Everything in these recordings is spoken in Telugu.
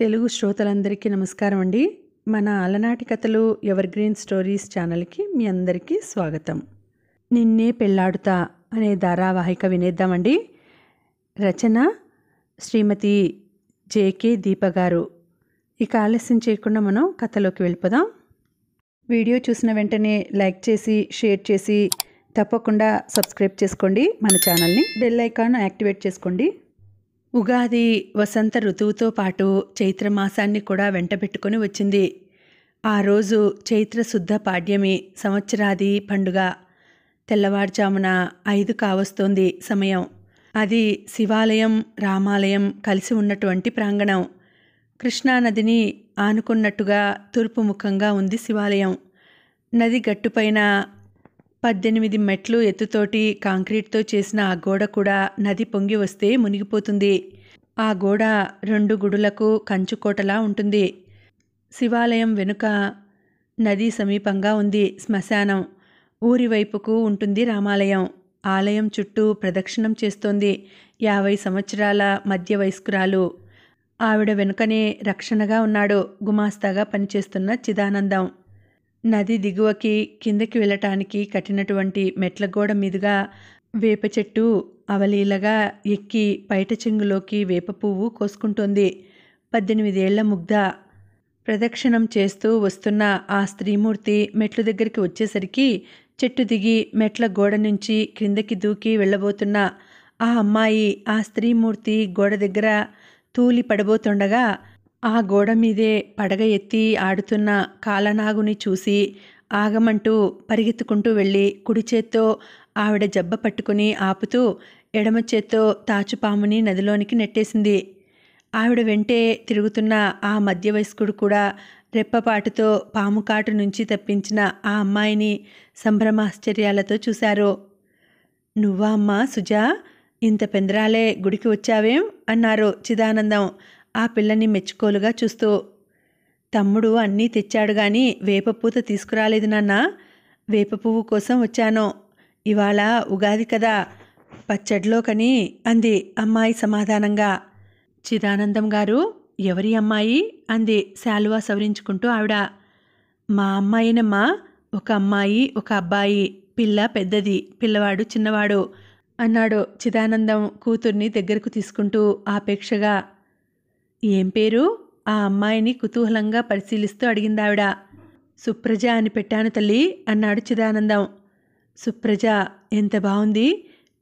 తెలుగు శ్రోతలందరికీ నమస్కారం అండి మన అలనాటి కథలు ఎవర్ గ్రీన్ స్టోరీస్ ఛానల్కి మీ అందరికీ స్వాగతం నిన్నే పెళ్ళాడుతా అనే ధారావాహిక వినేద్దామండి రచన శ్రీమతి జేకే దీప గారు ఇక ఆలస్యం చేయకుండా మనం కథలోకి వెళ్ళిపోదాం వీడియో చూసిన వెంటనే లైక్ చేసి షేర్ చేసి తప్పకుండా సబ్స్క్రైబ్ చేసుకోండి మన ఛానల్ని బెల్ ఐకాన్ యాక్టివేట్ చేసుకోండి ఉగాది వసంత ఋతువుతో పాటు చైత్రమాసాన్ని కూడా వెంటబెట్టుకుని వచ్చింది ఆ రోజు చైత్ర శుద్ధ పాడ్యమి సంవత్సరాది పండుగ తెల్లవారుజామున ఐదు కావస్తోంది సమయం అది శివాలయం రామాలయం కలిసి ఉన్నటువంటి ప్రాంగణం కృష్ణానదిని ఆనుకున్నట్టుగా తూర్పు ముఖంగా ఉంది శివాలయం నది గట్టుపైన పద్దెనిమిది మెట్లు ఎత్తుతోటి కాంక్రీట్తో చేసిన ఆ గోడ కూడా నది పొంగి వస్తే మునిగిపోతుంది ఆ గోడ రెండు గుడులకు కంచుకోటలా ఉంటుంది శివాలయం వెనుక నది సమీపంగా ఉంది శ్మశానం ఊరి వైపుకు ఉంటుంది రామాలయం ఆలయం చుట్టూ ప్రదక్షిణం చేస్తోంది యాభై సంవత్సరాల మధ్య వయస్కురాలు ఆవిడ వెనుకనే రక్షణగా ఉన్నాడు గుమాస్తాగా పనిచేస్తున్న చిదానందం నది దిగువకి కిందకి వెళ్ళటానికి కట్టినటువంటి మెట్ల గోడ మీదుగా వేప చెట్టు అవలీలగా ఎక్కి పైట చెంగులోకి వేప పువ్వు కోసుకుంటోంది పద్దెనిమిదేళ్ల ముగ్ధ ప్రదక్షిణం చేస్తూ వస్తున్న ఆ స్త్రీమూర్తి మెట్ల దగ్గరికి వచ్చేసరికి చెట్టు దిగి మెట్ల గోడ నుంచి క్రిందకి దూకి వెళ్ళబోతున్న ఆ అమ్మాయి ఆ స్త్రీమూర్తి గోడ దగ్గర తూలి పడబోతుండగా ఆ గోడ మీదే పడగ ఎత్తి ఆడుతున్న కాలనాగుని చూసి ఆగమంటూ పరిగెత్తుకుంటూ వెళ్ళి కుడి చేత్తో ఆవిడ జబ్బ పట్టుకుని ఆపుతూ ఎడమ చేత్తో తాచుపాముని నదిలోనికి నెట్టేసింది ఆవిడ వెంటే తిరుగుతున్న ఆ మధ్య వయస్కుడు కూడా రెప్పపాటుతో పాము కాటు నుంచి తప్పించిన ఆ అమ్మాయిని సంభ్రమాశ్చర్యాలతో చూశారు నువ్వా అమ్మా సుజా ఇంత పెందరాలే గుడికి వచ్చావేం అన్నారు చిదానందం ఆ పిల్లని మెచ్చుకోలుగా చూస్తూ తమ్ముడు అన్నీ తెచ్చాడు కానీ వేపపూత తీసుకురాలేదు నాన్న పువ్వు కోసం వచ్చాను ఇవాళ ఉగాది కదా పచ్చడిలో కని అంది అమ్మాయి సమాధానంగా చిదానందం గారు ఎవరి అమ్మాయి అంది శాలువా సవరించుకుంటూ ఆవిడ మా అమ్మాయినమ్మా ఒక అమ్మాయి ఒక అబ్బాయి పిల్ల పెద్దది పిల్లవాడు చిన్నవాడు అన్నాడు చిదానందం కూతుర్ని దగ్గరకు తీసుకుంటూ ఆపేక్షగా ఏం పేరు ఆ అమ్మాయిని కుతూహలంగా పరిశీలిస్తూ అడిగిందావిడ సుప్రజ అని పెట్టాను తల్లి అన్నాడు చిదానందం సుప్రజ ఎంత బాగుంది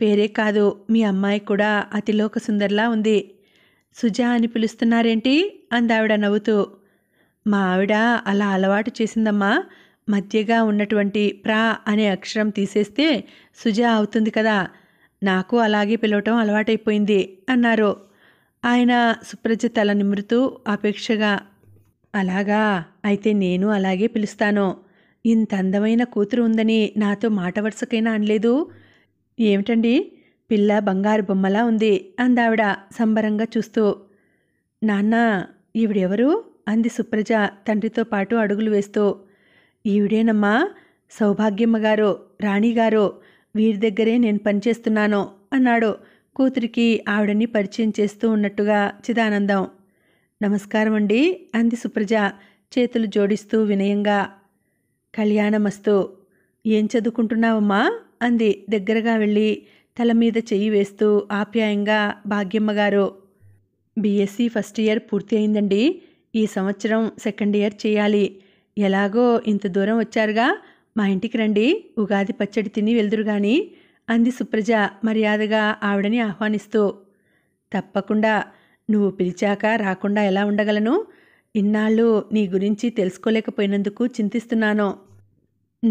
పేరే కాదు మీ అమ్మాయి కూడా అతిలోక సుందర్లా ఉంది సుజ అని పిలుస్తున్నారేంటి అందావిడ నవ్వుతూ మా ఆవిడ అలా అలవాటు చేసిందమ్మా మధ్యగా ఉన్నటువంటి ప్రా అనే అక్షరం తీసేస్తే సుజ అవుతుంది కదా నాకు అలాగే పిలవటం అలవాటైపోయింది అన్నారు ఆయన సుప్రజ తల నిమురుతూ అపేక్షగా అలాగా అయితే నేను అలాగే పిలుస్తాను ఇంత అందమైన కూతురు ఉందని నాతో మాట వరుసకైనా అనలేదు ఏమిటండి పిల్ల బంగారు బొమ్మలా ఉంది అందావిడ సంబరంగా చూస్తూ నాన్న ఈవిడెవరు అంది సుప్రజ తండ్రితో పాటు అడుగులు వేస్తూ ఈవిడేనమ్మా సౌభాగ్యమ్మ రాణిగారు వీరి దగ్గరే నేను పనిచేస్తున్నాను అన్నాడు కూతురికి ఆవిడని పరిచయం చేస్తూ ఉన్నట్టుగా చిదానందం నమస్కారం అండి అంది సుప్రజ చేతులు జోడిస్తూ వినయంగా కళ్యాణమస్తు ఏం చదువుకుంటున్నావమ్మా అంది దగ్గరగా వెళ్ళి తల మీద చెయ్యి వేస్తూ ఆప్యాయంగా భాగ్యమ్మగారు బీఎస్సీ ఫస్ట్ ఇయర్ పూర్తి అయిందండి ఈ సంవత్సరం సెకండ్ ఇయర్ చేయాలి ఎలాగో ఇంత దూరం వచ్చారుగా మా ఇంటికి రండి ఉగాది పచ్చడి తిని వెళ్దురు కానీ అంది సుప్రజ మర్యాదగా ఆవిడని ఆహ్వానిస్తూ తప్పకుండా నువ్వు పిలిచాక రాకుండా ఎలా ఉండగలను ఇన్నాళ్ళు నీ గురించి తెలుసుకోలేకపోయినందుకు చింతిస్తున్నాను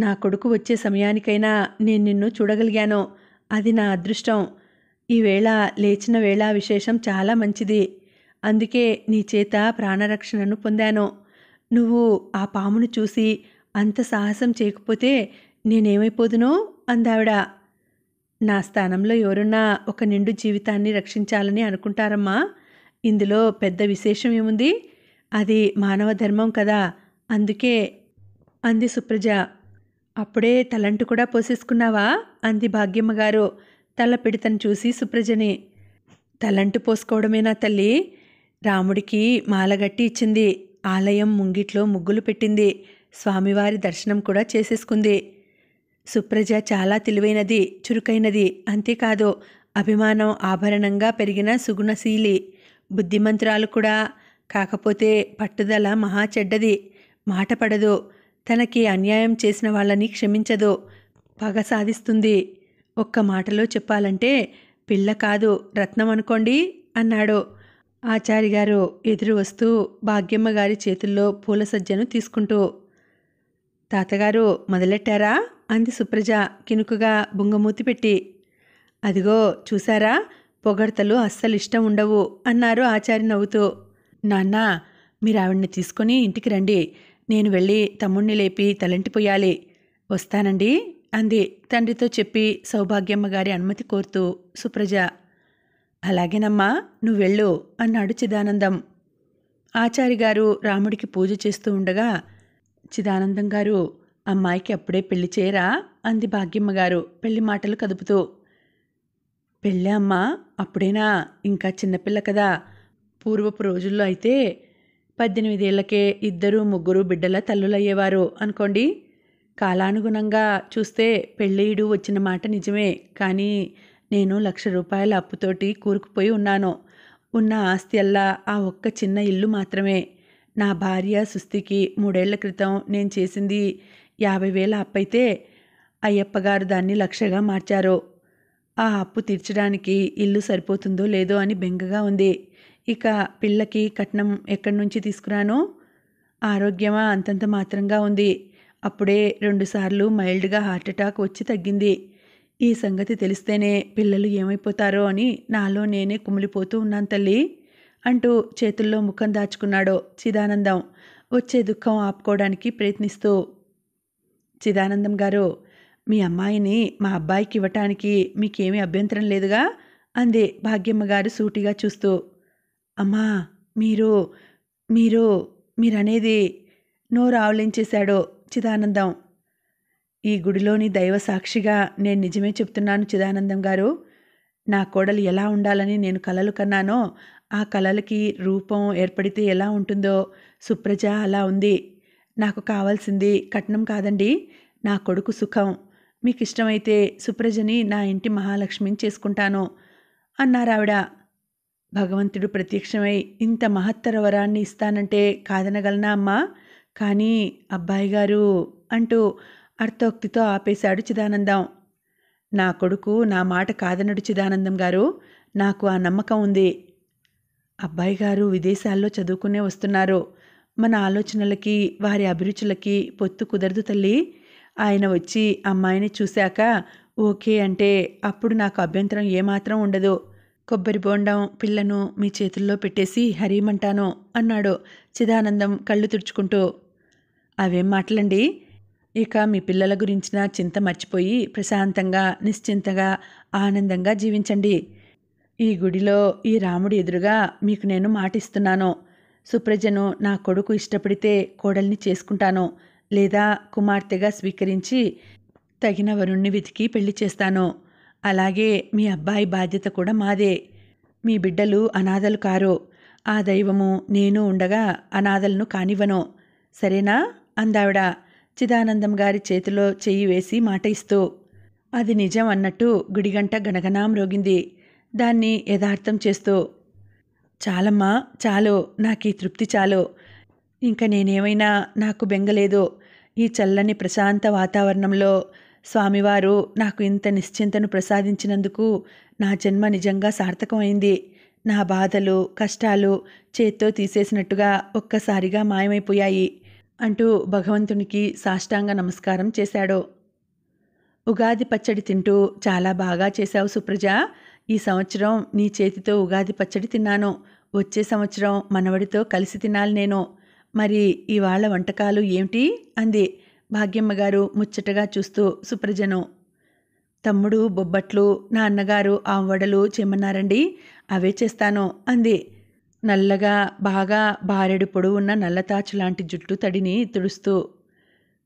నా కొడుకు వచ్చే సమయానికైనా నేను నిన్ను చూడగలిగాను అది నా అదృష్టం ఈవేళ లేచిన వేళ విశేషం చాలా మంచిది అందుకే నీ చేత ప్రాణరక్షణను పొందాను నువ్వు ఆ పామును చూసి అంత సాహసం చేయకపోతే నేనేమైపోదునో అందావిడ నా స్థానంలో ఎవరున్నా ఒక నిండు జీవితాన్ని రక్షించాలని అనుకుంటారమ్మా ఇందులో పెద్ద విశేషం ఏముంది అది మానవ ధర్మం కదా అందుకే అంది సుప్రజ అప్పుడే తలంటు కూడా పోసేసుకున్నావా అంది భాగ్యమ్మ గారు తల పిడితను చూసి సుప్రజని తలంటు పోసుకోవడమేనా తల్లి రాముడికి మాలగట్టి ఇచ్చింది ఆలయం ముంగిట్లో ముగ్గులు పెట్టింది స్వామివారి దర్శనం కూడా చేసేసుకుంది సుప్రజ చాలా తెలివైనది చురుకైనది అంతేకాదు అభిమానం ఆభరణంగా పెరిగిన సుగుణశీలి బుద్ధిమంతురాలు కూడా కాకపోతే పట్టుదల మహా చెడ్డది మాట పడదు తనకి అన్యాయం చేసిన వాళ్ళని క్షమించదు పగ సాధిస్తుంది ఒక్క మాటలో చెప్పాలంటే పిల్ల కాదు రత్నం అనుకోండి అన్నాడు ఆచారి గారు ఎదురు వస్తూ భాగ్యమ్మ గారి చేతుల్లో పూల సజ్జను తీసుకుంటూ తాతగారు మొదలెట్టారా అంది సుప్రజ కినుకగా బుంగమూతి పెట్టి అదిగో చూసారా పొగడ్తలు అస్సలు ఇష్టం ఉండవు అన్నారు ఆచార్య నవ్వుతూ నాన్న మీరు ఆవిడ్ని తీసుకొని ఇంటికి రండి నేను వెళ్ళి తమ్ముణ్ణి లేపి తలంటిపోయాలి వస్తానండి అంది తండ్రితో చెప్పి సౌభాగ్యమ్మ గారి అనుమతి కోరుతూ సుప్రజ అలాగేనమ్మా నువ్వెళ్ళు అన్నాడు చిదానందం ఆచారి గారు రాముడికి పూజ చేస్తూ ఉండగా చిదానందం గారు అమ్మాయికి అప్పుడే పెళ్లి చేయరా అంది భాగ్యమ్మగారు పెళ్లి మాటలు కదుపుతూ పెళ్ళే అమ్మ అప్పుడేనా ఇంకా చిన్నపిల్ల కదా పూర్వపు రోజుల్లో అయితే పద్దెనిమిదేళ్లకే ఇద్దరు ముగ్గురు బిడ్డల తల్లులయ్యేవారు అనుకోండి కాలానుగుణంగా చూస్తే పెళ్ళియుడు వచ్చిన మాట నిజమే కానీ నేను లక్ష రూపాయల అప్పుతోటి కూరుకుపోయి ఉన్నాను ఉన్న ఆస్తి అల్లా ఆ ఒక్క చిన్న ఇల్లు మాత్రమే నా భార్య సుస్థికి మూడేళ్ల క్రితం నేను చేసింది యాభై వేల అప్పైతే అయ్యప్పగారు దాన్ని లక్షగా మార్చారో ఆ అప్పు తీర్చడానికి ఇల్లు సరిపోతుందో లేదో అని బెంగగా ఉంది ఇక పిల్లకి కట్నం ఎక్కడి నుంచి తీసుకురానో ఆరోగ్యమా అంతంత మాత్రంగా ఉంది అప్పుడే రెండుసార్లు మైల్డ్గా హార్ట్అటాక్ వచ్చి తగ్గింది ఈ సంగతి తెలిస్తేనే పిల్లలు ఏమైపోతారో అని నాలో నేనే కుమిలిపోతూ ఉన్నాను తల్లి అంటూ చేతుల్లో ముఖం దాచుకున్నాడో చిదానందం వచ్చే దుఃఖం ఆపుకోవడానికి ప్రయత్నిస్తూ చిదానందం గారు మీ అమ్మాయిని మా అబ్బాయికి ఇవ్వటానికి మీకేమీ అభ్యంతరం లేదుగా అంది భాగ్యమ్మ గారు సూటిగా చూస్తూ అమ్మా మీరు మీరు మీరనేది నోరు ఆవలించేశాడు చిదానందం ఈ గుడిలోని దైవ సాక్షిగా నేను నిజమే చెప్తున్నాను చిదానందం గారు నా కోడలు ఎలా ఉండాలని నేను కలలు కన్నానో ఆ కలలకి రూపం ఏర్పడితే ఎలా ఉంటుందో సుప్రజ అలా ఉంది నాకు కావాల్సింది కట్నం కాదండి నా కొడుకు సుఖం మీకు ఇష్టమైతే సుప్రజని నా ఇంటి మహాలక్ష్మిని చేసుకుంటాను అన్నారావిడ భగవంతుడు ప్రత్యక్షమై ఇంత మహత్తర వరాన్ని ఇస్తానంటే కాదనగలనా అమ్మా కానీ అబ్బాయి గారు అంటూ అర్థోక్తితో ఆపేశాడు చిదానందం నా కొడుకు నా మాట కాదనడు చిదానందం గారు నాకు ఆ నమ్మకం ఉంది అబ్బాయి గారు విదేశాల్లో చదువుకునే వస్తున్నారు మన ఆలోచనలకి వారి అభిరుచులకి పొత్తు కుదరదు తల్లి ఆయన వచ్చి అమ్మాయిని చూశాక ఓకే అంటే అప్పుడు నాకు అభ్యంతరం ఏమాత్రం ఉండదు కొబ్బరి బోండం పిల్లను మీ చేతుల్లో పెట్టేసి హరీమంటాను అన్నాడు చిదానందం కళ్ళు తుడుచుకుంటూ అవేం మాటలండి ఇక మీ పిల్లల గురించిన చింత మర్చిపోయి ప్రశాంతంగా నిశ్చింతగా ఆనందంగా జీవించండి ఈ గుడిలో ఈ రాముడి ఎదురుగా మీకు నేను మాటిస్తున్నాను సుప్రజను నా కొడుకు ఇష్టపడితే కోడల్ని చేసుకుంటాను లేదా కుమార్తెగా స్వీకరించి తగిన వరుణ్ణి వెతికి పెళ్లి చేస్తాను అలాగే మీ అబ్బాయి బాధ్యత కూడా మాదే మీ బిడ్డలు అనాథలు కారు ఆ దైవము నేను ఉండగా అనాథలను కానివ్వను సరేనా అందావిడ చిదానందం గారి చేతిలో చెయ్యి వేసి మాట ఇస్తూ అది నిజం అన్నట్టు గుడిగంట గణగనాం రోగింది దాన్ని యథార్థం చేస్తూ చాలమ్మా చాలు నాకు ఈ తృప్తి చాలు ఇంకా నేనేమైనా నాకు బెంగలేదు ఈ చల్లని ప్రశాంత వాతావరణంలో స్వామివారు నాకు ఇంత నిశ్చింతను ప్రసాదించినందుకు నా జన్మ నిజంగా సార్థకమైంది నా బాధలు కష్టాలు చేత్తో తీసేసినట్టుగా ఒక్కసారిగా మాయమైపోయాయి అంటూ భగవంతునికి సాష్టాంగ నమస్కారం చేశాడు ఉగాది పచ్చడి తింటూ చాలా బాగా చేశావు సుప్రజ ఈ సంవత్సరం నీ చేతితో ఉగాది పచ్చడి తిన్నాను వచ్చే సంవత్సరం మనవడితో కలిసి తినాలి నేను మరి ఇవాళ వంటకాలు ఏమిటి అంది భాగ్యమ్మ గారు ముచ్చటగా చూస్తూ సుప్రజను తమ్ముడు బొబ్బట్లు నాన్నగారు ఆవడలు చేయమన్నారండి అవే చేస్తాను అంది నల్లగా బాగా బారెడు ఉన్న నల్లతాచు లాంటి జుట్టు తడిని తుడుస్తూ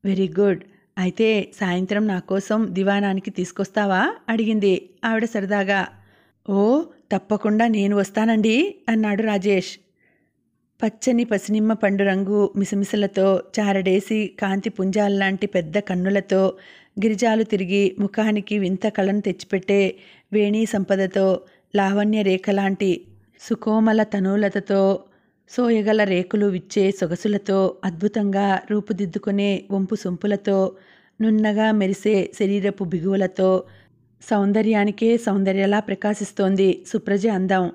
వెరీ గుడ్ అయితే సాయంత్రం నా కోసం దివానానికి తీసుకొస్తావా అడిగింది ఆవిడ సరదాగా ఓ తప్పకుండా నేను వస్తానండి అన్నాడు రాజేష్ పచ్చని పసినిమ్మ పండు రంగు మిసమిసలతో చారడేసి కాంతి పుంజాల్లాంటి పెద్ద కన్నులతో గిరిజాలు తిరిగి ముఖానికి వింత కళను తెచ్చిపెట్టే వేణీ సంపదతో లావణ్య రేఖలాంటి సుకోమల తనూలతతో సోయగల రేకులు విచ్చే సొగసులతో అద్భుతంగా రూపుదిద్దుకునే వంపు సొంపులతో నున్నగా మెరిసే శరీరపు బిగువలతో సౌందర్యానికే సౌందర్యలా ప్రకాశిస్తోంది సుప్రజ అందం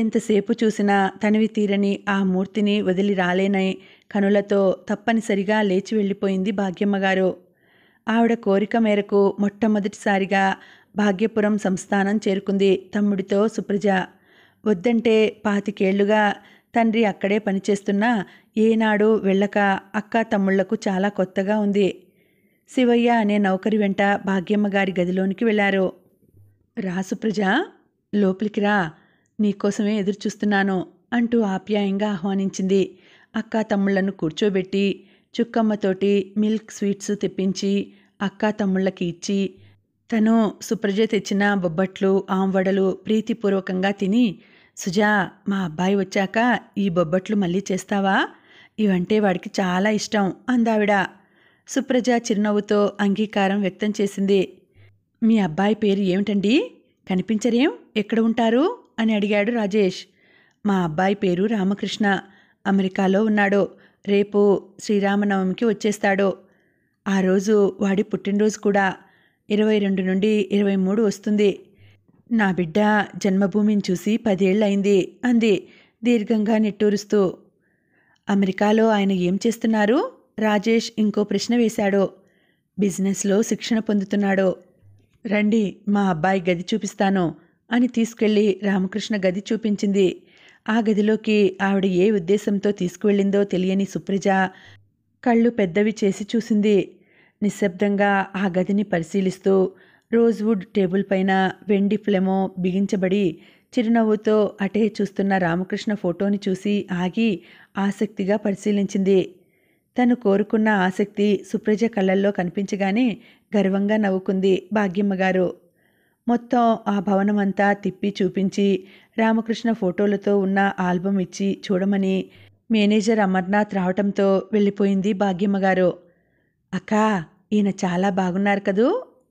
ఎంతసేపు చూసినా తనివి తీరని ఆ మూర్తిని వదిలి రాలేనై కనులతో తప్పనిసరిగా లేచి వెళ్ళిపోయింది భాగ్యమ్మగారు ఆవిడ కోరిక మేరకు మొట్టమొదటిసారిగా భాగ్యపురం సంస్థానం చేరుకుంది తమ్ముడితో సుప్రజ వద్దంటే పాతికేళ్లుగా తండ్రి అక్కడే పనిచేస్తున్నా ఏనాడు వెళ్ళక అక్క తమ్ముళ్లకు చాలా కొత్తగా ఉంది శివయ్య అనే నౌకరి వెంట భాగ్యమ్మ గారి గదిలోనికి వెళ్ళారు రాసుప్రజ లోపలికి రా నీకోసమే ఎదురుచూస్తున్నాను అంటూ ఆప్యాయంగా ఆహ్వానించింది అక్క తమ్ముళ్లను కూర్చోబెట్టి చుక్కమ్మతోటి మిల్క్ స్వీట్స్ తెప్పించి అక్క తమ్ముళ్ళకి ఇచ్చి తను సుప్రజ తెచ్చిన బొబ్బట్లు ఆంవడలు ప్రీతిపూర్వకంగా తిని సుజా మా అబ్బాయి వచ్చాక ఈ బొబ్బట్లు మళ్ళీ చేస్తావా ఇవంటే వాడికి చాలా ఇష్టం అందావిడ సుప్రజ చిరునవ్వుతో అంగీకారం వ్యక్తం చేసింది మీ అబ్బాయి పేరు ఏమిటండి కనిపించరేం ఎక్కడ ఉంటారు అని అడిగాడు రాజేష్ మా అబ్బాయి పేరు రామకృష్ణ అమెరికాలో ఉన్నాడు రేపు శ్రీరామనవమికి వచ్చేస్తాడు ఆ రోజు వాడి పుట్టినరోజు కూడా ఇరవై రెండు నుండి ఇరవై మూడు వస్తుంది నా బిడ్డ జన్మభూమిని చూసి పదేళ్ళయింది అంది దీర్ఘంగా నిట్టూరుస్తూ అమెరికాలో ఆయన ఏం చేస్తున్నారు రాజేష్ ఇంకో ప్రశ్న వేశాడో బిజినెస్లో శిక్షణ పొందుతున్నాడో రండి మా అబ్బాయి గది చూపిస్తాను అని తీసుకెళ్లి రామకృష్ణ గది చూపించింది ఆ గదిలోకి ఆవిడ ఏ ఉద్దేశంతో తీసుకువెళ్ళిందో తెలియని సుప్రజ కళ్ళు పెద్దవి చేసి చూసింది నిశ్శబ్దంగా ఆ గదిని పరిశీలిస్తూ రోజ్వుడ్ టేబుల్ పైన వెండి ఫ్లెమో బిగించబడి చిరునవ్వుతో అటే చూస్తున్న రామకృష్ణ ఫోటోని చూసి ఆగి ఆసక్తిగా పరిశీలించింది తను కోరుకున్న ఆసక్తి సుప్రజ కళ్ళల్లో కనిపించగానే గర్వంగా నవ్వుకుంది భాగ్యమ్మగారు మొత్తం ఆ భవనమంతా తిప్పి చూపించి రామకృష్ణ ఫోటోలతో ఉన్న ఆల్బమ్ ఇచ్చి చూడమని మేనేజర్ అమర్నాథ్ రావటంతో వెళ్ళిపోయింది భాగ్యమ్మగారు అక్కా ఈయన చాలా బాగున్నారు కదూ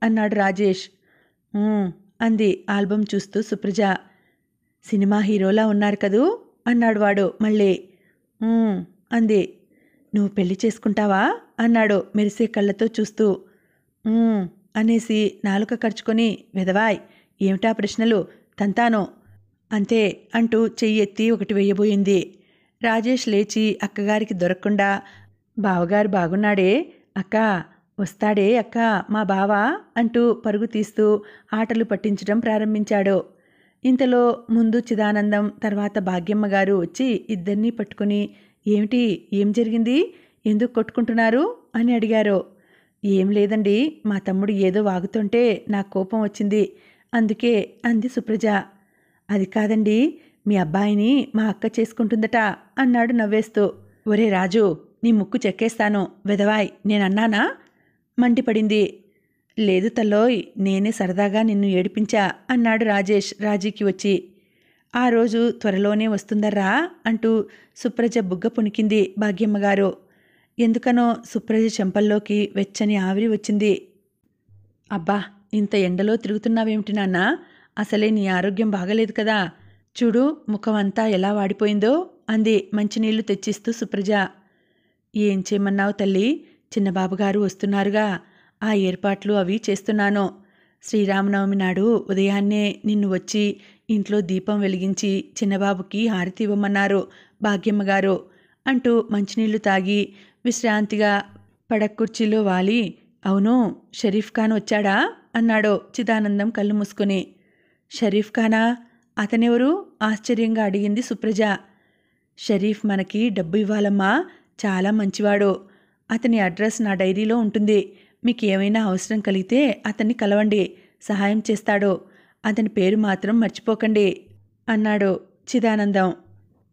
అన్నాడు రాజేష్ అంది ఆల్బమ్ చూస్తూ సుప్రజ సినిమా హీరోలా ఉన్నారు కదూ అన్నాడు వాడు మళ్ళీ అంది నువ్వు పెళ్లి చేసుకుంటావా అన్నాడు మెరిసే కళ్ళతో చూస్తూ అనేసి నాలుక ఖర్చుకొని విధవాయ్ ఏమిటా ప్రశ్నలు తంతాను అంతే అంటూ చెయ్యెత్తి ఒకటి వేయబోయింది రాజేష్ లేచి అక్కగారికి దొరకకుండా బావగారు బాగున్నాడే అక్క వస్తాడే అక్క మా బావ అంటూ పరుగు తీస్తూ ఆటలు పట్టించడం ప్రారంభించాడు ఇంతలో ముందు చిదానందం తర్వాత భాగ్యమ్మ గారు వచ్చి ఇద్దరినీ పట్టుకుని ఏమిటి ఏం జరిగింది ఎందుకు కొట్టుకుంటున్నారు అని అడిగారు ఏం లేదండి మా తమ్ముడు ఏదో వాగుతుంటే నా కోపం వచ్చింది అందుకే అంది సుప్రజ అది కాదండి మీ అబ్బాయిని మా అక్క చేసుకుంటుందట అన్నాడు నవ్వేస్తూ ఒరే రాజు నీ ముక్కు చెక్కేస్తాను వెదవాయ్ నేనన్నానా మంటిపడింది లేదు తల్లోయ్ నేనే సరదాగా నిన్ను ఏడిపించా అన్నాడు రాజేష్ రాజీకి వచ్చి ఆ రోజు త్వరలోనే వస్తుందర్రా అంటూ సుప్రజ బుగ్గ పుణికింది భాగ్యమ్మగారు ఎందుకనో సుప్రజ చెంపల్లోకి వెచ్చని ఆవిరి వచ్చింది అబ్బా ఇంత ఎండలో తిరుగుతున్నావేమిటి నాన్న అసలే నీ ఆరోగ్యం బాగలేదు కదా చూడు ముఖమంతా ఎలా వాడిపోయిందో అంది మంచినీళ్లు తెచ్చిస్తూ సుప్రజ ఏం చేయమన్నావు తల్లి చిన్నబాబుగారు వస్తున్నారుగా ఆ ఏర్పాట్లు అవి చేస్తున్నాను శ్రీరామనవమి నాడు ఉదయాన్నే నిన్ను వచ్చి ఇంట్లో దీపం వెలిగించి చిన్నబాబుకి హారతి ఇవ్వమన్నారు భాగ్యమ్మ గారు అంటూ మంచినీళ్లు తాగి విశ్రాంతిగా పడక్కుర్చీలో వాలి అవును షరీఫ్ ఖాన్ వచ్చాడా అన్నాడు చిదానందం కళ్ళు మూసుకుని షరీఫ్ ఖానా అతనెవరు ఆశ్చర్యంగా అడిగింది సుప్రజ షరీఫ్ మనకి డబ్బు ఇవ్వాలమ్మా చాలా మంచివాడు అతని అడ్రస్ నా డైరీలో ఉంటుంది మీకు ఏమైనా అవసరం కలిగితే అతన్ని కలవండి సహాయం చేస్తాడు అతని పేరు మాత్రం మర్చిపోకండి అన్నాడు చిదానందం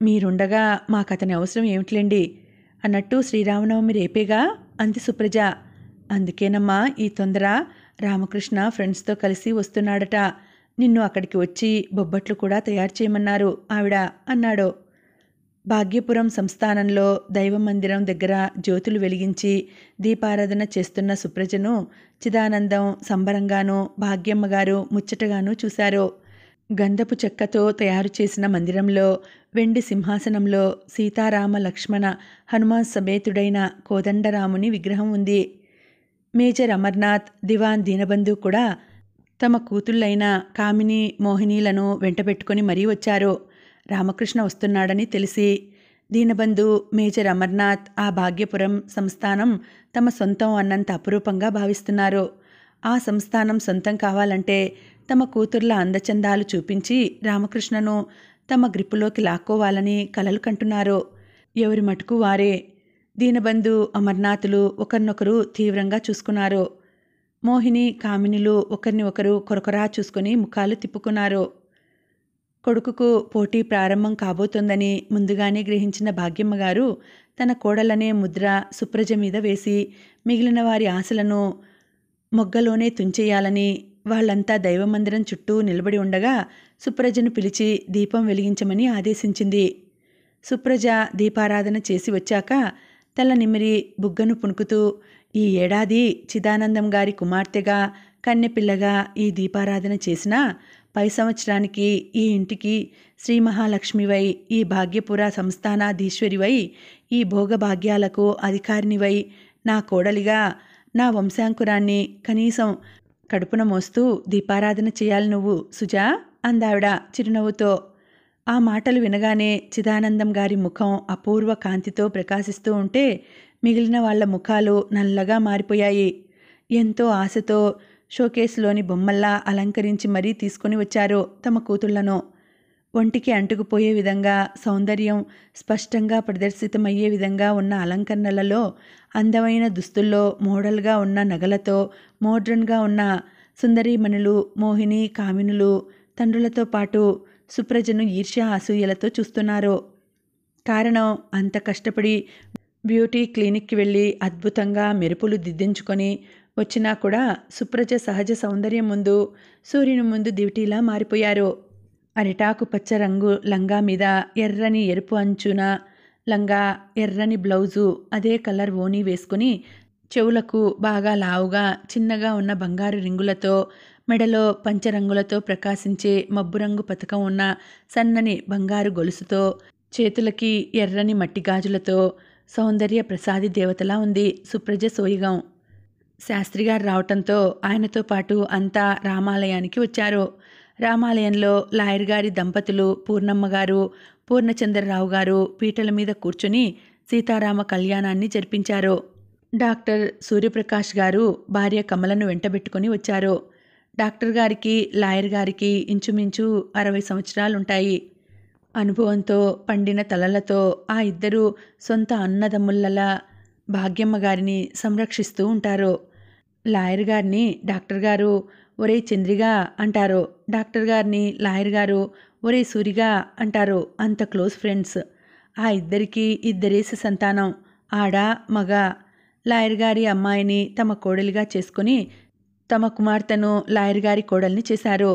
మీరుండగా మాకు అతని అవసరం ఏమిటిలేండి అన్నట్టు శ్రీరామనవమి రేపేగా అంది సుప్రజ అందుకేనమ్మా ఈ తొందర రామకృష్ణ ఫ్రెండ్స్తో కలిసి వస్తున్నాడట నిన్ను అక్కడికి వచ్చి బొబ్బట్లు కూడా తయారు చేయమన్నారు ఆవిడ అన్నాడు భాగ్యపురం సంస్థానంలో దైవ మందిరం దగ్గర జ్యోతులు వెలిగించి దీపారాధన చేస్తున్న సుప్రజను చిదానందం సంబరంగానూ భాగ్యమ్మగారు ముచ్చటగానూ చూశారు గంధపు చెక్కతో తయారు చేసిన మందిరంలో వెండి సింహాసనంలో సీతారామ లక్ష్మణ హనుమాన్ సమేతుడైన కోదండరాముని విగ్రహం ఉంది మేజర్ అమర్నాథ్ దివాన్ దీనబంధు కూడా తమ కూతుళ్ళైన కామిని మోహినీలను వెంటబెట్టుకుని మరీ వచ్చారు రామకృష్ణ వస్తున్నాడని తెలిసి దీనబంధు మేజర్ అమర్నాథ్ ఆ భాగ్యపురం సంస్థానం తమ సొంతం అన్నంత అపురూపంగా భావిస్తున్నారు ఆ సంస్థానం సొంతం కావాలంటే తమ కూతుర్ల అందచందాలు చూపించి రామకృష్ణను తమ గ్రిప్పులోకి లాక్కోవాలని కలలు కంటున్నారు ఎవరి మటుకు వారే దీనబంధు అమర్నాథులు ఒకరినొకరు తీవ్రంగా చూసుకున్నారు మోహిని కామినిలు ఒకరిని ఒకరు కొరకొరా చూసుకుని ముఖాలు తిప్పుకున్నారు కొడుకుకు పోటీ ప్రారంభం కాబోతోందని ముందుగానే గ్రహించిన భాగ్యమ్మ గారు తన కోడలనే ముద్ర సుప్రజ మీద వేసి మిగిలిన వారి ఆశలను మొగ్గలోనే తుంచేయాలని వాళ్లంతా దైవమందిరం చుట్టూ నిలబడి ఉండగా సుప్రజను పిలిచి దీపం వెలిగించమని ఆదేశించింది సుప్రజ దీపారాధన చేసి వచ్చాక తల నిమిరి బుగ్గను పుణుకుతూ ఈ ఏడాది చిదానందం గారి కుమార్తెగా కన్నెపిల్లగా ఈ దీపారాధన చేసినా పై సంవత్సరానికి ఈ ఇంటికి శ్రీ మహాలక్ష్మివై ఈ భాగ్యపుర సంస్థానాధీశ్వరివై ఈ భోగభాగ్యాలకు అధికారినివై నా కోడలిగా నా వంశాంకురాన్ని కనీసం కడుపున మోస్తూ దీపారాధన చేయాలి నువ్వు సుజా అందావిడ చిరునవ్వుతో ఆ మాటలు వినగానే చిదానందం గారి ముఖం అపూర్వ కాంతితో ప్రకాశిస్తూ ఉంటే మిగిలిన వాళ్ళ ముఖాలు నల్లగా మారిపోయాయి ఎంతో ఆశతో షోకేసులోని బొమ్మల్లా అలంకరించి మరీ తీసుకుని వచ్చారో తమ కూతుళ్లను ఒంటికి అంటుకుపోయే విధంగా సౌందర్యం స్పష్టంగా ప్రదర్శితమయ్యే విధంగా ఉన్న అలంకరణలలో అందమైన దుస్తుల్లో మోడల్గా ఉన్న నగలతో మోడ్రన్గా ఉన్న సుందరీమణులు మోహిని కామినులు తండ్రులతో పాటు సుప్రజను ఈర్ష్య అసూయలతో చూస్తున్నారు కారణం అంత కష్టపడి బ్యూటీ క్లినిక్కి వెళ్ళి అద్భుతంగా మెరుపులు దిద్దించుకొని వచ్చినా కూడా సుప్రజ సహజ సౌందర్యం ముందు సూర్యుని ముందు దివిటీలా మారిపోయారు అరిటాకు పచ్చ రంగు లంగా మీద ఎర్రని ఎరుపు అంచున లంగా ఎర్రని బ్లౌజు అదే కలర్ ఓని వేసుకుని చెవులకు బాగా లావుగా చిన్నగా ఉన్న బంగారు రింగులతో మెడలో పంచరంగులతో ప్రకాశించే మబ్బురంగు పథకం ఉన్న సన్నని బంగారు గొలుసుతో చేతులకి ఎర్రని మట్టి గాజులతో సౌందర్య ప్రసాది దేవతలా ఉంది సుప్రజ సోయిగం శాస్త్రి గారు రావటంతో ఆయనతో పాటు అంతా రామాలయానికి వచ్చారు రామాలయంలో లాయర్ గారి దంపతులు పూర్ణమ్మ గారు పూర్ణచంద్రరావు గారు పీటల మీద కూర్చుని సీతారామ కళ్యాణాన్ని జరిపించారు డాక్టర్ సూర్యప్రకాష్ గారు భార్య కమలను వెంటబెట్టుకుని వచ్చారు డాక్టర్ గారికి లాయర్ గారికి ఇంచుమించు అరవై సంవత్సరాలుంటాయి అనుభవంతో పండిన తలలతో ఆ ఇద్దరు సొంత అన్నదమ్ముళ్ళలా భాగ్యమ్మ గారిని సంరక్షిస్తూ ఉంటారు లాయర్ గారిని డాక్టర్ గారు ఒరే చంద్రిగా అంటారు డాక్టర్ గారిని లాయర్ గారు ఒరే సూరిగా అంటారు అంత క్లోజ్ ఫ్రెండ్స్ ఆ ఇద్దరికీ ఇద్దరేసి సంతానం ఆడ మగ లాయర్ గారి అమ్మాయిని తమ కోడలిగా చేసుకుని తమ కుమార్తెను లాయర్ గారి కోడల్ని చేశారు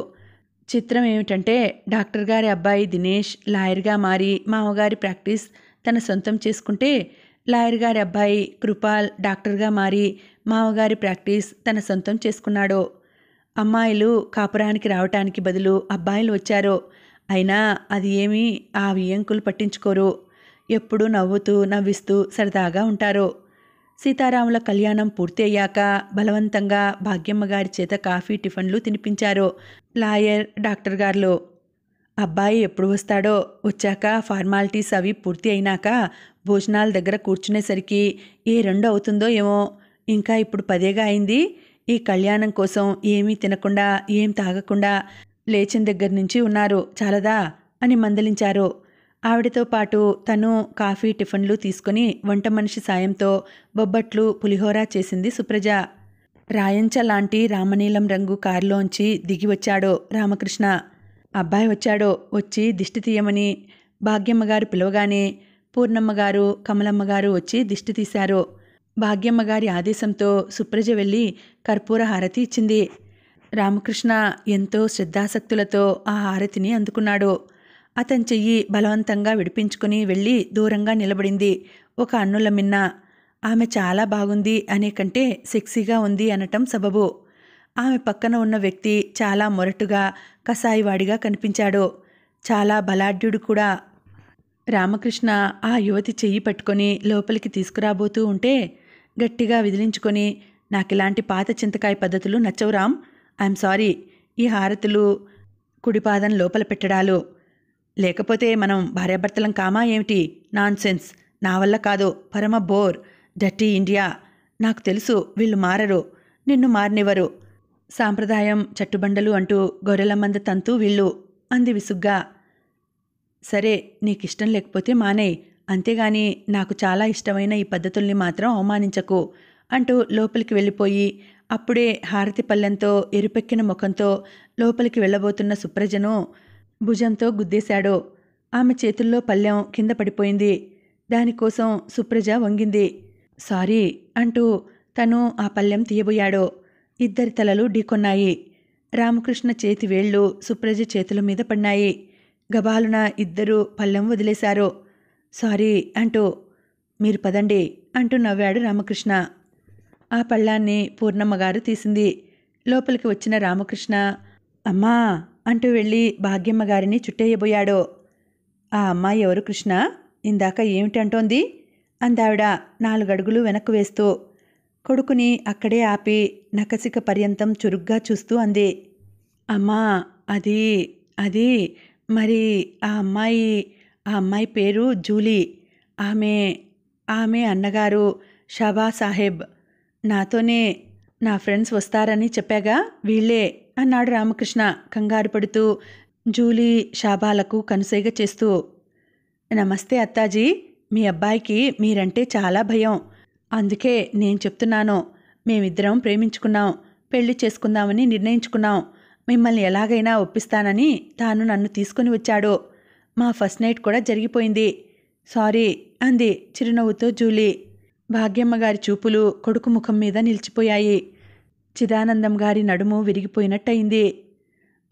చిత్రం ఏమిటంటే డాక్టర్ గారి అబ్బాయి దినేష్ లాయర్గా మారి మామగారి ప్రాక్టీస్ తన సొంతం చేసుకుంటే లాయర్ గారి అబ్బాయి కృపాల్ డాక్టర్గా మారి మామగారి ప్రాక్టీస్ తన సొంతం చేసుకున్నాడో అమ్మాయిలు కాపురానికి రావటానికి బదులు అబ్బాయిలు వచ్చారో అయినా అది ఏమీ ఆ వియంకులు పట్టించుకోరు ఎప్పుడూ నవ్వుతూ నవ్విస్తూ సరదాగా ఉంటారు సీతారాముల కళ్యాణం పూర్తి అయ్యాక బలవంతంగా భాగ్యమ్మ గారి చేత కాఫీ టిఫిన్లు తినిపించారు లాయర్ డాక్టర్ గారులో అబ్బాయి ఎప్పుడు వస్తాడో వచ్చాక ఫార్మాలిటీస్ అవి పూర్తి అయినాక భోజనాల దగ్గర కూర్చునేసరికి ఏ రెండు అవుతుందో ఏమో ఇంకా ఇప్పుడు పదేగా అయింది ఈ కళ్యాణం కోసం ఏమీ తినకుండా ఏం తాగకుండా లేచిన దగ్గర నుంచి ఉన్నారు చాలదా అని మందలించారు ఆవిడతో పాటు తను కాఫీ టిఫిన్లు తీసుకుని వంట మనిషి సాయంతో బొబ్బట్లు పులిహోర చేసింది సుప్రజ రాయంచ లాంటి రామనీలం రంగు కారులోంచి దిగి వచ్చాడు రామకృష్ణ అబ్బాయి వచ్చాడో వచ్చి దిష్టి తీయమని భాగ్యమ్మగారు పిలవగానే పూర్ణమ్మ గారు కమలమ్మ గారు వచ్చి దిష్టి తీశారు భాగ్యమ్మ గారి ఆదేశంతో సుప్రజ వెళ్ళి కర్పూర హారతి ఇచ్చింది రామకృష్ణ ఎంతో శ్రద్ధాసక్తులతో ఆ హారతిని అందుకున్నాడు అతని చెయ్యి బలవంతంగా విడిపించుకుని వెళ్ళి దూరంగా నిలబడింది ఒక అన్నుల మిన్న ఆమె చాలా బాగుంది అనే కంటే సెక్సీగా ఉంది అనటం సబబు ఆమె పక్కన ఉన్న వ్యక్తి చాలా మొరటుగా కసాయివాడిగా కనిపించాడు చాలా బలాఢ్యుడు కూడా రామకృష్ణ ఆ యువతి చెయ్యి పట్టుకొని లోపలికి తీసుకురాబోతూ ఉంటే గట్టిగా విదిలించుకొని నాకు ఇలాంటి పాత చింతకాయ పద్ధతులు నచ్చవు రామ్ ఐఎమ్ సారీ ఈ హారతులు కుడిపాదం లోపల పెట్టడాలు లేకపోతే మనం భార్యాభర్తలం కామా ఏమిటి నాన్సెన్స్ నా వల్ల కాదు పరమ బోర్ డర్టీ ఇండియా నాకు తెలుసు వీళ్ళు మారరు నిన్ను మారనివ్వరు సాంప్రదాయం చట్టుబండలు అంటూ గొర్రెల మంద తంతు వీళ్ళు అంది విసుగ్గా సరే నీకు ఇష్టం లేకపోతే మానే అంతేగాని నాకు చాలా ఇష్టమైన ఈ పద్ధతుల్ని మాత్రం అవమానించకు అంటూ లోపలికి వెళ్ళిపోయి అప్పుడే హారతి పల్లెంతో ఎరుపెక్కిన ముఖంతో లోపలికి వెళ్ళబోతున్న సుప్రజను భుజంతో గుద్దేశాడు ఆమె చేతుల్లో పళ్ళెం కింద పడిపోయింది దానికోసం సుప్రజ వంగింది సారీ అంటూ తను ఆ పళ్ళెం తీయబోయాడు ఇద్దరి తలలు ఢీకొన్నాయి రామకృష్ణ చేతి వేళ్లు సుప్రజ చేతుల మీద పడినాయి గబాలున ఇద్దరూ పళ్ళెం వదిలేశారు సారీ అంటూ మీరు పదండి అంటూ నవ్వాడు రామకృష్ణ ఆ పళ్ళాన్ని పూర్ణమ్మగారు తీసింది లోపలికి వచ్చిన రామకృష్ణ అమ్మా అంటూ వెళ్ళి భాగ్యమ్మ గారిని చుట్టేయబోయాడు ఆ అమ్మాయి ఎవరు కృష్ణ ఇందాక ఏమిటంటోంది అందావిడ నాలుగడుగులు వెనక్కు వేస్తూ కొడుకుని అక్కడే ఆపి నకసిక పర్యంతం చురుగ్గా చూస్తూ అంది అమ్మా అది అది మరి ఆ అమ్మాయి ఆ అమ్మాయి పేరు జూలీ ఆమె ఆమె అన్నగారు షబా సాహెబ్ నాతోనే నా ఫ్రెండ్స్ వస్తారని చెప్పాగా వీళ్ళే అన్నాడు రామకృష్ణ కంగారు పడుతూ జూలీ షాబాలకు కనుసైగ చేస్తూ నమస్తే అత్తాజీ మీ అబ్బాయికి మీరంటే చాలా భయం అందుకే నేను చెప్తున్నాను మేమిద్దరం ప్రేమించుకున్నాం పెళ్లి చేసుకుందామని నిర్ణయించుకున్నాం మిమ్మల్ని ఎలాగైనా ఒప్పిస్తానని తాను నన్ను తీసుకుని వచ్చాడు మా ఫస్ట్ నైట్ కూడా జరిగిపోయింది సారీ అంది చిరునవ్వుతో జూలీ భాగ్యమ్మ గారి చూపులు కొడుకు ముఖం మీద నిలిచిపోయాయి చిదానందం గారి నడుము విరిగిపోయినట్టయింది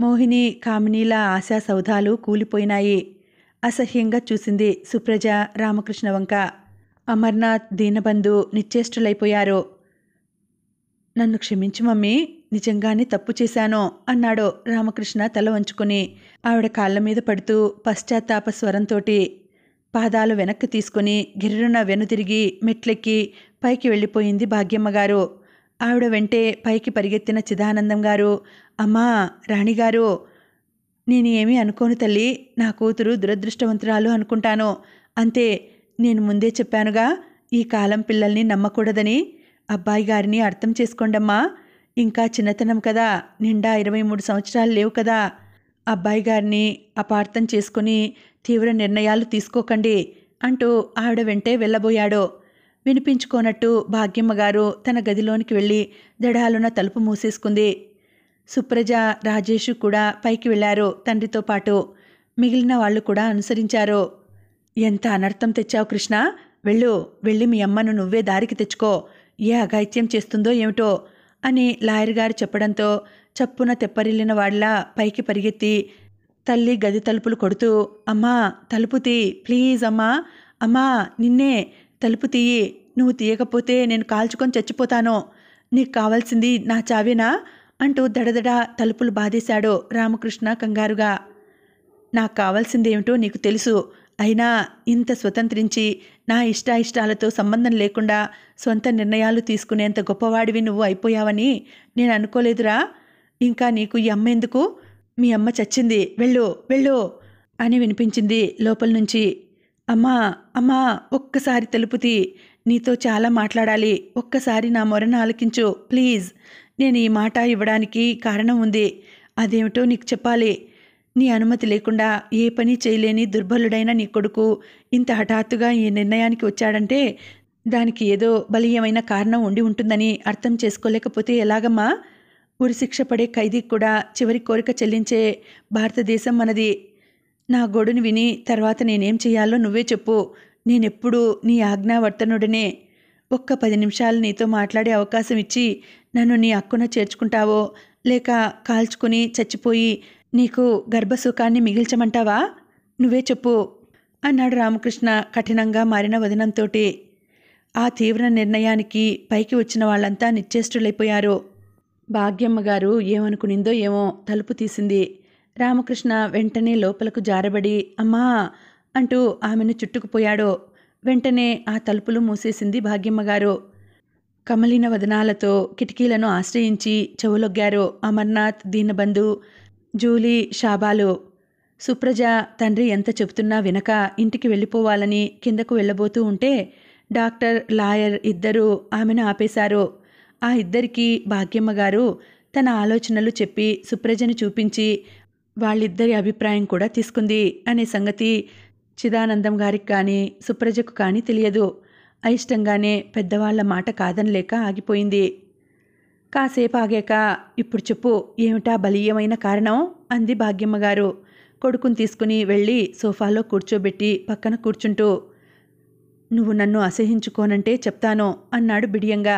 మోహిని కామినీల ఆశా సౌధాలు కూలిపోయినాయి అసహ్యంగా చూసింది సుప్రజ రామకృష్ణ వంక అమర్నాథ్ దీనబంధు నిశ్చేష్టులైపోయారు నన్ను క్షమించు మమ్మీ నిజంగానే తప్పు చేశానో అన్నాడు రామకృష్ణ తల వంచుకుని ఆవిడ కాళ్ళ మీద పడుతూ పశ్చాత్తాప స్వరంతోటి పాదాలు వెనక్కి తీసుకుని గిర్రున తిరిగి మెట్లెక్కి పైకి వెళ్ళిపోయింది భాగ్యమ్మ గారు ఆవిడ వెంటే పైకి పరిగెత్తిన చిదానందం గారు అమ్మా రాణిగారు నేను ఏమీ అనుకోను తల్లి నా కూతురు దురదృష్టవంతురాలు అనుకుంటాను అంతే నేను ముందే చెప్పానుగా ఈ కాలం పిల్లల్ని నమ్మకూడదని అబ్బాయి గారిని అర్థం చేసుకోండమ్మా ఇంకా చిన్నతనం కదా నిండా ఇరవై మూడు సంవత్సరాలు లేవు కదా అబ్బాయి గారిని అపార్థం చేసుకుని తీవ్ర నిర్ణయాలు తీసుకోకండి అంటూ ఆవిడ వెంటే వెళ్ళబోయాడు వినిపించుకోనట్టు భాగ్యమ్మ గారు తన గదిలోనికి వెళ్ళి దడాలున తలుపు మూసేసుకుంది సుప్రజ రాజేషు కూడా పైకి వెళ్ళారు తండ్రితో పాటు మిగిలిన వాళ్ళు కూడా అనుసరించారు ఎంత అనర్థం తెచ్చావు కృష్ణ వెళ్ళు వెళ్ళి మీ అమ్మను నువ్వే దారికి తెచ్చుకో ఏ అఘాయిత్యం చేస్తుందో ఏమిటో అని లాయర్ గారు చెప్పడంతో చప్పున తెప్పరిల్లిన వాళ్ళ పైకి పరిగెత్తి తల్లి గది తలుపులు కొడుతూ అమ్మా తలుపు తీ ప్లీజ్ అమ్మా అమ్మా నిన్నే తలుపు తీయి నువ్వు తీయకపోతే నేను కాల్చుకొని చచ్చిపోతాను నీకు కావాల్సింది నా చావేనా అంటూ దడదడ తలుపులు బాధేశాడు రామకృష్ణ కంగారుగా నాకు కావాల్సిందేమిటో నీకు తెలుసు అయినా ఇంత స్వతంత్రించి నా ఇష్టాయిష్టాలతో సంబంధం లేకుండా సొంత నిర్ణయాలు తీసుకునేంత గొప్పవాడివి నువ్వు అయిపోయావని నేను అనుకోలేదురా ఇంకా నీకు ఈ అమ్మ ఎందుకు మీ అమ్మ చచ్చింది వెళ్ళు వెళ్ళు అని వినిపించింది లోపల నుంచి అమ్మా అమ్మా ఒక్కసారి తలుపుతి నీతో చాలా మాట్లాడాలి ఒక్కసారి నా మొరను ఆలకించు ప్లీజ్ నేను ఈ మాట ఇవ్వడానికి కారణం ఉంది అదేమిటో నీకు చెప్పాలి నీ అనుమతి లేకుండా ఏ పని చేయలేని దుర్బలుడైన నీ కొడుకు ఇంత హఠాత్తుగా ఈ నిర్ణయానికి వచ్చాడంటే దానికి ఏదో బలీయమైన కారణం ఉండి ఉంటుందని అర్థం చేసుకోలేకపోతే ఎలాగమ్మా శిక్ష పడే ఖైదీకి కూడా చివరి కోరిక చెల్లించే భారతదేశం మనది నా గొడును విని తర్వాత నేనేం చేయాలో నువ్వే చెప్పు నేనెప్పుడు నీ ఆజ్ఞావర్తనుడనే ఒక్క పది నిమిషాలు నీతో మాట్లాడే అవకాశం ఇచ్చి నన్ను నీ అక్కున చేర్చుకుంటావో లేక కాల్చుకుని చచ్చిపోయి నీకు గర్భసుఖాన్ని మిగిల్చమంటావా నువ్వే చెప్పు అన్నాడు రామకృష్ణ కఠినంగా మారిన వదనంతోటి ఆ తీవ్ర నిర్ణయానికి పైకి వచ్చిన వాళ్ళంతా నిశ్చేష్టులైపోయారు భాగ్యమ్మ గారు ఏమనుకునిందో ఏమో తలుపు తీసింది రామకృష్ణ వెంటనే లోపలకు జారబడి అమ్మా అంటూ ఆమెను చుట్టుకుపోయాడు వెంటనే ఆ తలుపులు మూసేసింది భాగ్యమ్మగారు కమలిన వదనాలతో కిటికీలను ఆశ్రయించి చెవులొగ్గారు అమర్నాథ్ దీనబంధు జూలీ షాబాలో సుప్రజ తండ్రి ఎంత చెబుతున్నా వినక ఇంటికి వెళ్ళిపోవాలని కిందకు వెళ్ళబోతూ ఉంటే డాక్టర్ లాయర్ ఇద్దరూ ఆమెను ఆపేశారు ఆ ఇద్దరికీ భాగ్యమ్మ గారు తన ఆలోచనలు చెప్పి సుప్రజను చూపించి వాళ్ళిద్దరి అభిప్రాయం కూడా తీసుకుంది అనే సంగతి చిదానందం గారికి కానీ సుప్రజకు కానీ తెలియదు అయిష్టంగానే పెద్దవాళ్ల మాట కాదనలేక ఆగిపోయింది కాసేపు ఆగాక ఇప్పుడు చెప్పు ఏమిటా బలీయమైన కారణం అంది భాగ్యమ్మగారు కొడుకుని తీసుకుని వెళ్ళి సోఫాలో కూర్చోబెట్టి పక్కన కూర్చుంటూ నువ్వు నన్ను అసహించుకోనంటే చెప్తాను అన్నాడు బిడియంగా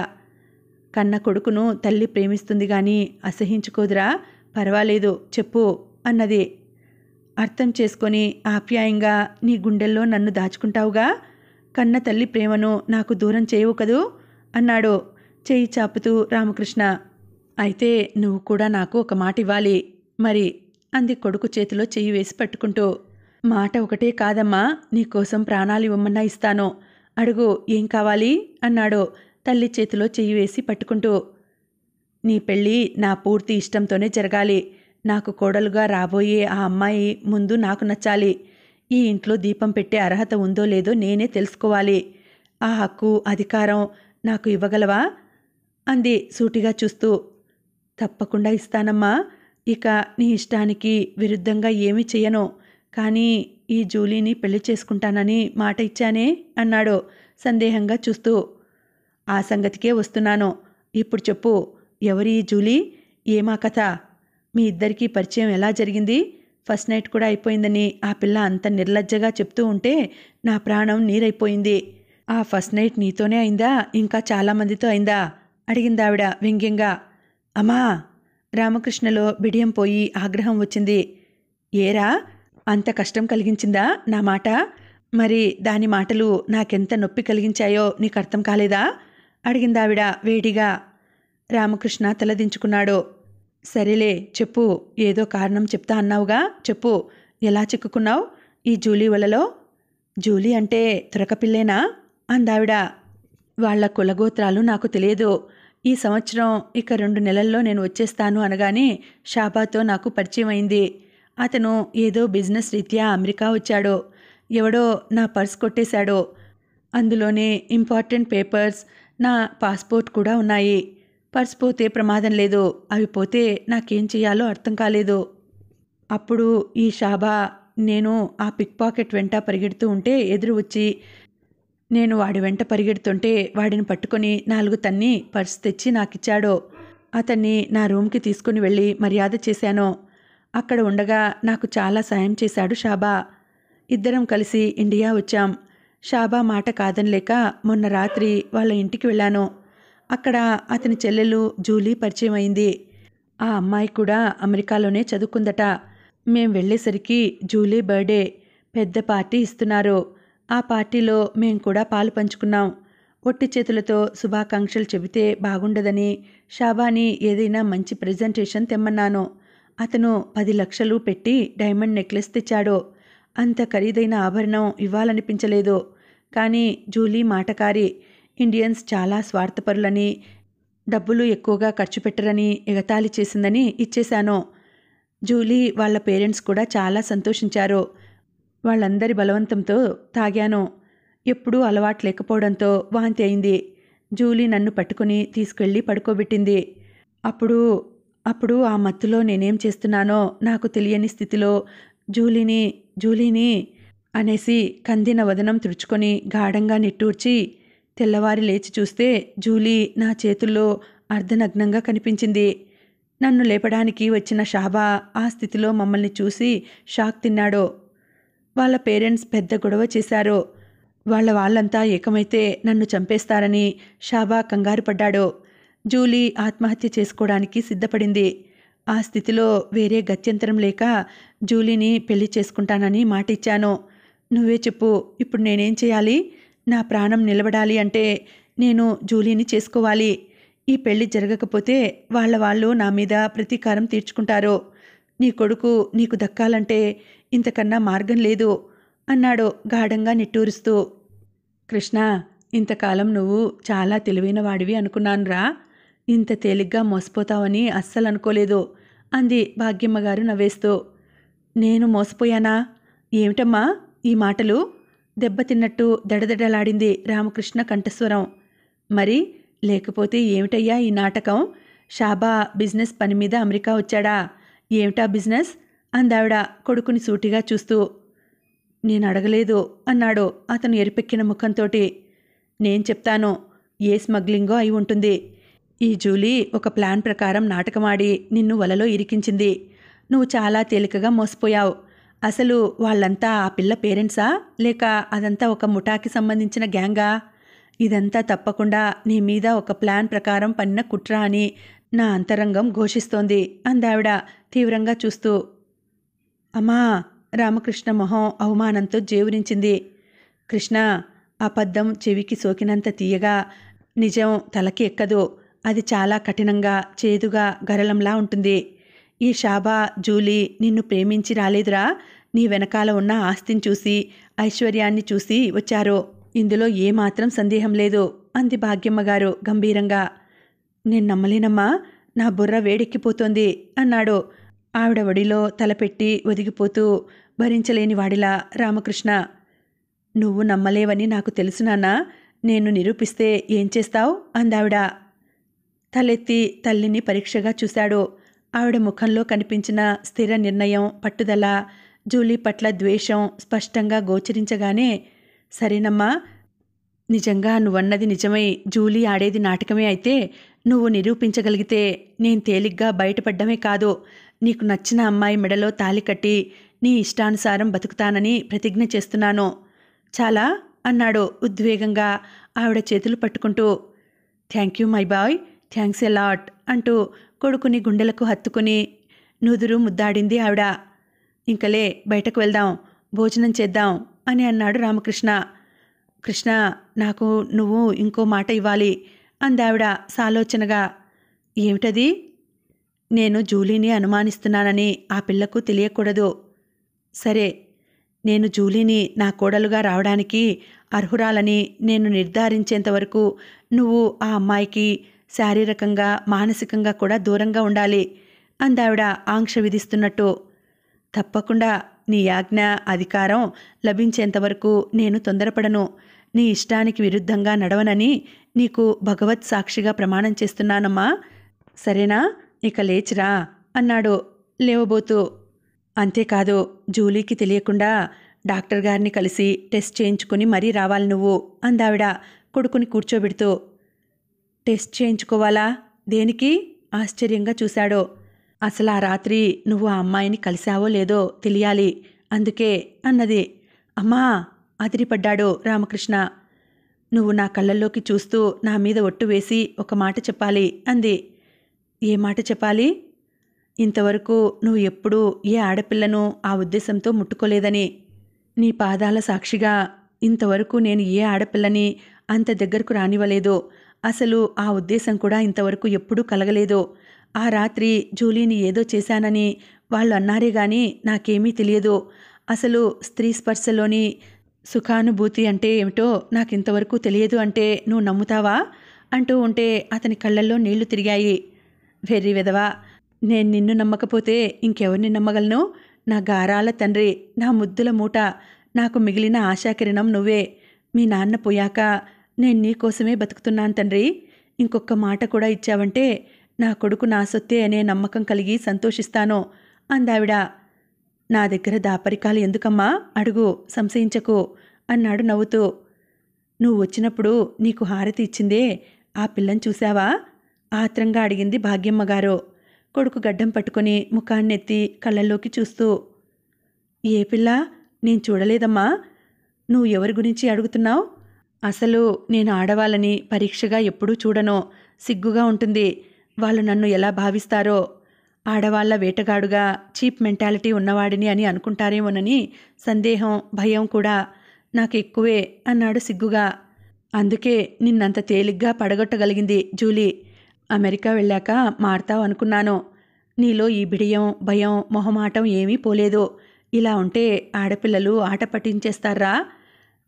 కన్న కొడుకును తల్లి ప్రేమిస్తుంది కానీ అసహించుకోదురా పర్వాలేదు చెప్పు అన్నది అర్థం చేసుకొని ఆప్యాయంగా నీ గుండెల్లో నన్ను దాచుకుంటావుగా కన్న తల్లి ప్రేమను నాకు దూరం చేయవు కదూ అన్నాడు చేయి చాపుతూ రామకృష్ణ అయితే నువ్వు కూడా నాకు ఒక మాట ఇవ్వాలి మరి అంది కొడుకు చేతిలో చెయ్యి వేసి పట్టుకుంటూ మాట ఒకటే కాదమ్మా నీకోసం ప్రాణాలు ఇవ్వమన్నా ఇస్తాను అడుగు ఏం కావాలి అన్నాడు తల్లి చేతిలో చెయ్యి వేసి పట్టుకుంటూ నీ పెళ్ళి నా పూర్తి ఇష్టంతోనే జరగాలి నాకు కోడలుగా రాబోయే ఆ అమ్మాయి ముందు నాకు నచ్చాలి ఈ ఇంట్లో దీపం పెట్టే అర్హత ఉందో లేదో నేనే తెలుసుకోవాలి ఆ హక్కు అధికారం నాకు ఇవ్వగలవా అంది సూటిగా చూస్తూ తప్పకుండా ఇస్తానమ్మా ఇక నీ ఇష్టానికి విరుద్ధంగా ఏమీ చేయను కానీ ఈ జూలీని పెళ్లి చేసుకుంటానని మాట ఇచ్చానే అన్నాడు సందేహంగా చూస్తూ ఆ సంగతికే వస్తున్నాను ఇప్పుడు చెప్పు ఎవరి ఈ జూలీ ఏమా కథ మీ ఇద్దరికీ పరిచయం ఎలా జరిగింది ఫస్ట్ నైట్ కూడా అయిపోయిందని ఆ పిల్ల అంత నిర్లజ్జగా చెప్తూ ఉంటే నా ప్రాణం నీరైపోయింది ఆ ఫస్ట్ నైట్ నీతోనే అయిందా ఇంకా చాలామందితో అయిందా అడిగిందావిడ వ్యంగ్యంగా అమ్మా రామకృష్ణలో బిడియం పోయి ఆగ్రహం వచ్చింది ఏరా అంత కష్టం కలిగించిందా నా మాట మరి దాని మాటలు నాకెంత నొప్పి కలిగించాయో నీకు అర్థం కాలేదా అడిగిందావిడ వేడిగా రామకృష్ణ తలదించుకున్నాడు సరేలే చెప్పు ఏదో కారణం చెప్తా అన్నావుగా చెప్పు ఎలా చిక్కుకున్నావు ఈ జూలీ వలలో జూలీ అంటే తురకపిల్లేనా అందావిడ వాళ్ల కులగోత్రాలు నాకు తెలియదు ఈ సంవత్సరం ఇక రెండు నెలల్లో నేను వచ్చేస్తాను అనగానే షాబాతో నాకు పరిచయం అయింది అతను ఏదో బిజినెస్ రీత్యా అమెరికా వచ్చాడో ఎవడో నా పర్స్ కొట్టేశాడో అందులోనే ఇంపార్టెంట్ పేపర్స్ నా పాస్పోర్ట్ కూడా ఉన్నాయి పర్స్ పోతే ప్రమాదం లేదు అవి పోతే నాకేం చేయాలో అర్థం కాలేదు అప్పుడు ఈ షాబా నేను ఆ పిక్ పాకెట్ వెంట పరిగెడుతూ ఉంటే ఎదురు వచ్చి నేను వాడి వెంట పరిగెడుతుంటే వాడిని పట్టుకొని నాలుగు తన్ని పర్స్ తెచ్చి నాకిచ్చాడో అతన్ని నా రూమ్కి తీసుకుని వెళ్ళి మర్యాద చేశాను అక్కడ ఉండగా నాకు చాలా సాయం చేశాడు షాబా ఇద్దరం కలిసి ఇండియా వచ్చాం షాబా మాట కాదనిలేక మొన్న రాత్రి వాళ్ళ ఇంటికి వెళ్ళాను అక్కడ అతని చెల్లెలు జూలీ పరిచయం అయింది ఆ అమ్మాయి కూడా అమెరికాలోనే చదువుకుందట మేం వెళ్ళేసరికి జూలీ బర్త్డే పెద్ద పార్టీ ఇస్తున్నారు ఆ పార్టీలో మేం కూడా పాలు పంచుకున్నాం ఒట్టి చేతులతో శుభాకాంక్షలు చెబితే బాగుండదని షాబాని ఏదైనా మంచి ప్రజెంటేషన్ తెమ్మన్నాను అతను పది లక్షలు పెట్టి డైమండ్ నెక్లెస్ తెచ్చాడు అంత ఖరీదైన ఆభరణం ఇవ్వాలనిపించలేదు కానీ జూలీ మాటకారి ఇండియన్స్ చాలా స్వార్థపరులని డబ్బులు ఎక్కువగా ఖర్చు పెట్టరని ఎగతాళి చేసిందని ఇచ్చేశాను జూలీ వాళ్ళ పేరెంట్స్ కూడా చాలా సంతోషించారు వాళ్ళందరి బలవంతంతో తాగాను ఎప్పుడూ అలవాటు లేకపోవడంతో వాంతి అయింది జూలీ నన్ను పట్టుకుని తీసుకెళ్ళి పడుకోబెట్టింది అప్పుడు అప్పుడు ఆ మత్తులో నేనేం చేస్తున్నానో నాకు తెలియని స్థితిలో జూలీని జూలీని అనేసి కందిన వదనం తుడుచుకొని గాఢంగా నిట్టూర్చి తెల్లవారి లేచి చూస్తే జూలీ నా చేతుల్లో అర్ధనగ్నంగా కనిపించింది నన్ను లేపడానికి వచ్చిన షాబా ఆ స్థితిలో మమ్మల్ని చూసి షాక్ తిన్నాడో వాళ్ళ పేరెంట్స్ పెద్ద గొడవ చేశారు వాళ్ళ వాళ్ళంతా ఏకమైతే నన్ను చంపేస్తారని షాబా కంగారు పడ్డాడు జూలీ ఆత్మహత్య చేసుకోవడానికి సిద్ధపడింది ఆ స్థితిలో వేరే గత్యంతరం లేక జూలీని పెళ్లి చేసుకుంటానని మాటిచ్చాను నువ్వే చెప్పు ఇప్పుడు నేనేం చేయాలి నా ప్రాణం నిలబడాలి అంటే నేను జూలీని చేసుకోవాలి ఈ పెళ్లి జరగకపోతే వాళ్ళ వాళ్ళు నా మీద ప్రతీకారం తీర్చుకుంటారు నీ కొడుకు నీకు దక్కాలంటే ఇంతకన్నా మార్గం లేదు అన్నాడు గాఢంగా నిట్టూరుస్తూ కృష్ణ ఇంతకాలం నువ్వు చాలా తెలివైన వాడివి అనుకున్నానురా ఇంత తేలిగ్గా మోసపోతావని అస్సలు అనుకోలేదు అంది భాగ్యమ్మగారు నవ్వేస్తూ నేను మోసపోయానా ఏమిటమ్మా ఈ మాటలు దెబ్బతిన్నట్టు దడదడలాడింది రామకృష్ణ కంఠస్వరం మరి లేకపోతే ఏమిటయ్యా ఈ నాటకం షాబా బిజినెస్ పని మీద అమెరికా వచ్చాడా ఏమిటా బిజినెస్ అందావిడ కొడుకుని సూటిగా చూస్తూ నేను అడగలేదు అన్నాడు అతను ఎరిపెక్కిన ముఖంతోటి నేను చెప్తాను ఏ స్మగ్లింగో అయి ఉంటుంది ఈ జూలీ ఒక ప్లాన్ ప్రకారం నాటకమాడి నిన్ను వలలో ఇరికించింది నువ్వు చాలా తేలికగా మోసపోయావు అసలు వాళ్ళంతా ఆ పిల్ల పేరెంట్సా లేక అదంతా ఒక ముఠాకి సంబంధించిన గ్యాంగా ఇదంతా తప్పకుండా నీ మీద ఒక ప్లాన్ ప్రకారం పన్న కుట్ర అని నా అంతరంగం ఘోషిస్తోంది అందావిడ తీవ్రంగా చూస్తూ అమ్మా రామకృష్ణ మొహం అవమానంతో జేవురించింది కృష్ణ అబద్ధం చెవికి సోకినంత తీయగా నిజం తలకి ఎక్కదు అది చాలా కఠినంగా చేదుగా గరళంలా ఉంటుంది ఈ షాబా జూలీ నిన్ను ప్రేమించి రాలేదురా నీ వెనకాల ఉన్న ఆస్తిని చూసి ఐశ్వర్యాన్ని చూసి వచ్చారు ఇందులో ఏమాత్రం సందేహం లేదు అంది భాగ్యమ్మగారు గంభీరంగా నేను నమ్మలేనమ్మా నా బుర్ర వేడెక్కిపోతోంది అన్నాడు ఆవిడ వడిలో తలపెట్టి ఒదిగిపోతూ భరించలేని వాడిలా రామకృష్ణ నువ్వు నమ్మలేవని నాకు తెలుసునానా నేను నిరూపిస్తే ఏం చేస్తావు అందావిడ తలెత్తి తల్లిని పరీక్షగా చూశాడు ఆవిడ ముఖంలో కనిపించిన స్థిర నిర్ణయం పట్టుదల జూలీ పట్ల ద్వేషం స్పష్టంగా గోచరించగానే సరేనమ్మా నిజంగా నువ్వన్నది నిజమై జూలీ ఆడేది నాటకమే అయితే నువ్వు నిరూపించగలిగితే నేను తేలిగ్గా బయటపడ్డమే కాదు నీకు నచ్చిన అమ్మాయి మెడలో తాలి కట్టి నీ ఇష్టానుసారం బతుకుతానని ప్రతిజ్ఞ చేస్తున్నాను చాలా అన్నాడు ఉద్వేగంగా ఆవిడ చేతులు పట్టుకుంటూ thank you my boy thanks a lot అంటూ కొడుకుని గుండెలకు హత్తుకుని నుదురు ముద్దాడింది ఆవిడ ఇంకలే బయటకు వెళ్దాం భోజనం చేద్దాం అని అన్నాడు రామకృష్ణ కృష్ణ నాకు నువ్వు ఇంకో మాట ఇవ్వాలి అందావిడ సాలోచనగా ఏమిటది నేను జూలీని అనుమానిస్తున్నానని ఆ పిల్లకు తెలియకూడదు సరే నేను జూలీని నా కోడలుగా రావడానికి అర్హురాలని నేను నిర్ధారించేంతవరకు నువ్వు ఆ అమ్మాయికి శారీరకంగా మానసికంగా కూడా దూరంగా ఉండాలి అందావిడ ఆంక్ష విధిస్తున్నట్టు తప్పకుండా నీ ఆజ్ఞ అధికారం లభించేంతవరకు నేను తొందరపడను నీ ఇష్టానికి విరుద్ధంగా నడవనని నీకు భగవత్ సాక్షిగా ప్రమాణం చేస్తున్నానమ్మా సరేనా ఇక లేచిరా అన్నాడు లేవబోతూ అంతేకాదు జూలీకి తెలియకుండా డాక్టర్ గారిని కలిసి టెస్ట్ చేయించుకుని మరీ రావాలి నువ్వు అందావిడ కొడుకుని కూర్చోబెడుతూ టెస్ట్ చేయించుకోవాలా దేనికి ఆశ్చర్యంగా చూశాడు అసలు ఆ రాత్రి నువ్వు ఆ అమ్మాయిని కలిశావో లేదో తెలియాలి అందుకే అన్నది అమ్మా అదిరిపడ్డాడు రామకృష్ణ నువ్వు నా కళ్ళల్లోకి చూస్తూ నా మీద ఒట్టు వేసి ఒక మాట చెప్పాలి అంది ఏ మాట చెప్పాలి ఇంతవరకు నువ్వు ఎప్పుడూ ఏ ఆడపిల్లను ఆ ఉద్దేశంతో ముట్టుకోలేదని నీ పాదాల సాక్షిగా ఇంతవరకు నేను ఏ ఆడపిల్లని అంత దగ్గరకు రానివ్వలేదు అసలు ఆ ఉద్దేశం కూడా ఇంతవరకు ఎప్పుడూ కలగలేదు ఆ రాత్రి జూలీని ఏదో చేశానని వాళ్ళు అన్నారే గాని నాకేమీ తెలియదు అసలు స్త్రీ స్పర్శలోని సుఖానుభూతి అంటే ఏమిటో నాకు ఇంతవరకు తెలియదు అంటే నువ్వు నమ్ముతావా అంటూ ఉంటే అతని కళ్ళల్లో నీళ్లు తిరిగాయి వెర్రి విధవా నేను నిన్ను నమ్మకపోతే ఇంకెవరిని నమ్మగలను నా గారాల తండ్రి నా ముద్దుల మూట నాకు మిగిలిన ఆశాకిరణం నువ్వే మీ నాన్న పోయాక నేను నీకోసమే బతుకుతున్నాను తండ్రి ఇంకొక మాట కూడా ఇచ్చావంటే నా కొడుకు నా సొత్తే అనే నమ్మకం కలిగి సంతోషిస్తాను అందావిడ నా దగ్గర దాపరికాలు ఎందుకమ్మా అడుగు సంశయించకు అన్నాడు నవ్వుతూ నువ్వు వచ్చినప్పుడు నీకు హారతి ఇచ్చిందే ఆ పిల్లని చూశావా ఆత్రంగా అడిగింది భాగ్యమ్మగారు కొడుకు గడ్డం పట్టుకుని ముఖాన్నెత్తి కళ్ళల్లోకి చూస్తూ ఏ పిల్ల నేను చూడలేదమ్మా నువ్వు ఎవరి గురించి అడుగుతున్నావు అసలు నేను ఆడవాళ్ళని పరీక్షగా ఎప్పుడూ చూడను సిగ్గుగా ఉంటుంది వాళ్ళు నన్ను ఎలా భావిస్తారో ఆడవాళ్ల వేటగాడుగా చీప్ మెంటాలిటీ ఉన్నవాడిని అని అనుకుంటారేమోనని సందేహం భయం కూడా నాకు ఎక్కువే అన్నాడు సిగ్గుగా అందుకే నిన్నంత తేలిగ్గా పడగొట్టగలిగింది జూలీ అమెరికా వెళ్ళాక మారతావు అనుకున్నాను నీలో ఈ బిడియం భయం మొహమాటం ఏమీ పోలేదు ఇలా ఉంటే ఆడపిల్లలు ఆట పట్టించేస్తారా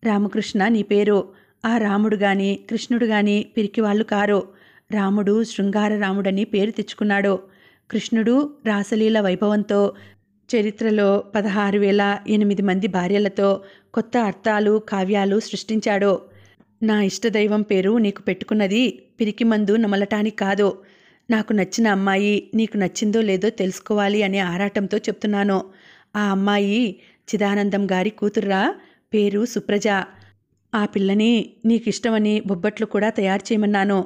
రామకృష్ణ నీ పేరు ఆ రాముడు గాని కృష్ణుడు గాని పిరికివాళ్ళు కారు రాముడు శృంగార రాముడని పేరు తెచ్చుకున్నాడు కృష్ణుడు రాసలీల వైభవంతో చరిత్రలో పదహారు వేల ఎనిమిది మంది భార్యలతో కొత్త అర్థాలు కావ్యాలు సృష్టించాడో నా ఇష్టదైవం పేరు నీకు పెట్టుకున్నది పిరికి మందు నమలటానికి కాదు నాకు నచ్చిన అమ్మాయి నీకు నచ్చిందో లేదో తెలుసుకోవాలి అనే ఆరాటంతో చెప్తున్నాను ఆ అమ్మాయి చిదానందం గారి కూతుర్రా పేరు సుప్రజ ఆ పిల్లని నీకిష్టమని బొబ్బట్లు కూడా తయారు చేయమన్నాను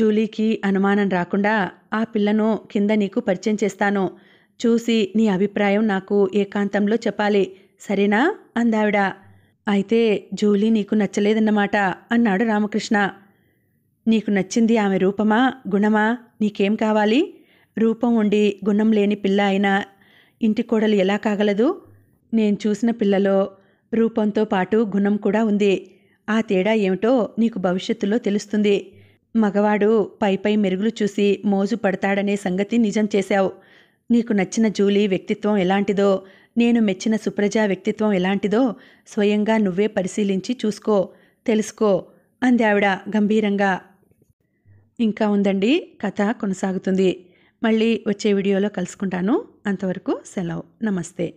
జూలీకి అనుమానం రాకుండా ఆ పిల్లను కింద నీకు పరిచయం చేస్తాను చూసి నీ అభిప్రాయం నాకు ఏకాంతంలో చెప్పాలి సరేనా అందావిడ అయితే జూలీ నీకు నచ్చలేదన్నమాట అన్నాడు రామకృష్ణ నీకు నచ్చింది ఆమె రూపమా గుణమా నీకేం కావాలి రూపం ఉండి గుణం లేని పిల్ల అయినా ఇంటి కోడలు ఎలా కాగలదు నేను చూసిన పిల్లలో రూపంతో పాటు గుణం కూడా ఉంది ఆ తేడా ఏమిటో నీకు భవిష్యత్తులో తెలుస్తుంది మగవాడు పైపై మెరుగులు చూసి మోజు పడతాడనే సంగతి నిజం చేశావు నీకు నచ్చిన జూలీ వ్యక్తిత్వం ఎలాంటిదో నేను మెచ్చిన సుప్రజ వ్యక్తిత్వం ఎలాంటిదో స్వయంగా నువ్వే పరిశీలించి చూసుకో తెలుసుకో అంది ఆవిడ గంభీరంగా ఇంకా ఉందండి కథ కొనసాగుతుంది మళ్ళీ వచ్చే వీడియోలో కలుసుకుంటాను అంతవరకు సెలవు నమస్తే